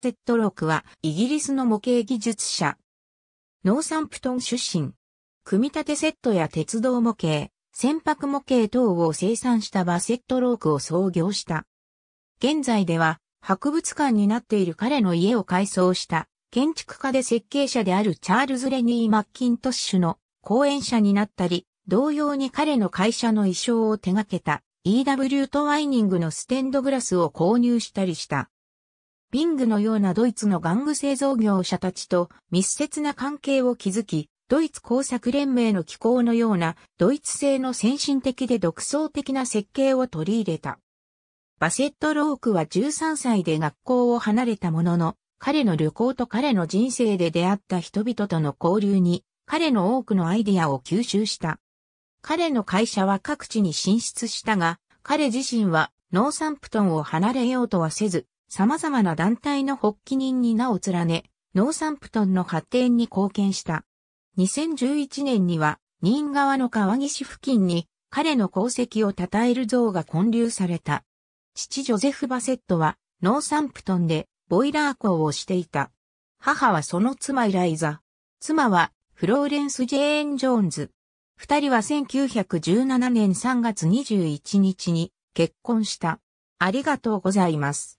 セットロークはイギリスの模型技術者。ノーサンプトン出身。組み立てセットや鉄道模型、船舶模型等を生産したバセットロークを創業した。現在では博物館になっている彼の家を改装した建築家で設計者であるチャールズ・レニー・マッキントッシュの講演者になったり、同様に彼の会社の衣装を手掛けた E.W. トワイニングのステンドグラスを購入したりした。ビングのようなドイツの玩具製造業者たちと密接な関係を築き、ドイツ工作連盟の機構のようなドイツ製の先進的で独創的な設計を取り入れた。バセット・ロークは13歳で学校を離れたものの、彼の旅行と彼の人生で出会った人々との交流に、彼の多くのアイディアを吸収した。彼の会社は各地に進出したが、彼自身はノーサンプトンを離れようとはせず、様々な団体の発起人に名を連ね、ノーサンプトンの発展に貢献した。2011年には、新川の川岸付近に彼の功績を称える像が建立された。父ジョゼフ・バセットは、ノーサンプトンでボイラー校をしていた。母はその妻イライザ。妻はフローレンス・ジェーン・ジョーンズ。二人は1917年3月21日に結婚した。ありがとうございます。